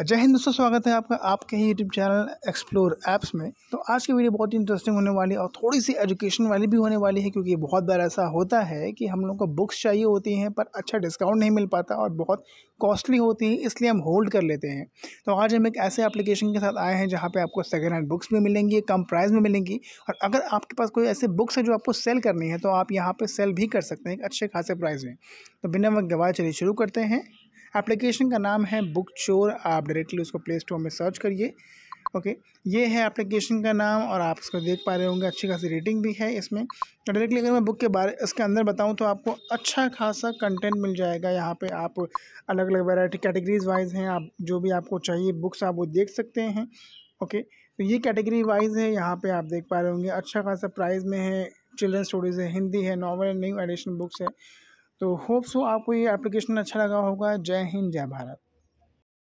जय हिंद दोस्तों स्वागत है आपका आपके ही यूट्यूब चैनल एक्सप्लोर ऐप्स में तो आज की वीडियो बहुत ही इंटरेस्टिंग होने वाली और थोड़ी सी एजुकेशन वाली भी होने वाली है क्योंकि बहुत बार ऐसा होता है कि हम लोग को बुक्स चाहिए होती हैं पर अच्छा डिस्काउंट नहीं मिल पाता और बहुत कॉस्टली होती है इसलिए हम होल्ड कर लेते हैं तो आज हम एक ऐसे एप्लीकेशन के साथ आए हैं जहाँ पर आपको सेकेंड हैंड बुक्स भी मिलेंगी कम प्राइस में मिलेंगी और अगर आपके पास कोई ऐसे बुक्स है जो आपको सेल करनी है तो आप यहाँ पर सेल भी कर सकते हैं एक अच्छे खासे प्राइस में तो बिना वक्त गवाह चलिए शुरू करते हैं एप्लीकेशन का नाम है बुक चोर आप डायरेक्टली उसको प्ले स्टोर में सर्च करिए ओके ये है एप्लीकेशन का नाम और आप इसको देख पा रहे होंगे अच्छी खासी रेटिंग भी है इसमें तो डायरेक्टली अगर मैं बुक के बारे इसके अंदर बताऊँ तो आपको अच्छा खासा कंटेंट मिल जाएगा यहाँ पे आप अलग अलग वैरायटी कैटेगरीज वाइज हैं आप जो भी आपको चाहिए बुक्स आप वो देख सकते हैं ओके तो ये कैटेगरी वाइज है यहाँ पर आप देख पा रहे होंगे अच्छा खासा प्राइज़ में है चिल्ड्रेन स्टोरीज़ है हिंदी है नॉवल न्यू एडिशन बुक्स है तो होप सो आपको ये एप्लीकेशन अच्छा लगा होगा जय हिंद जय भारत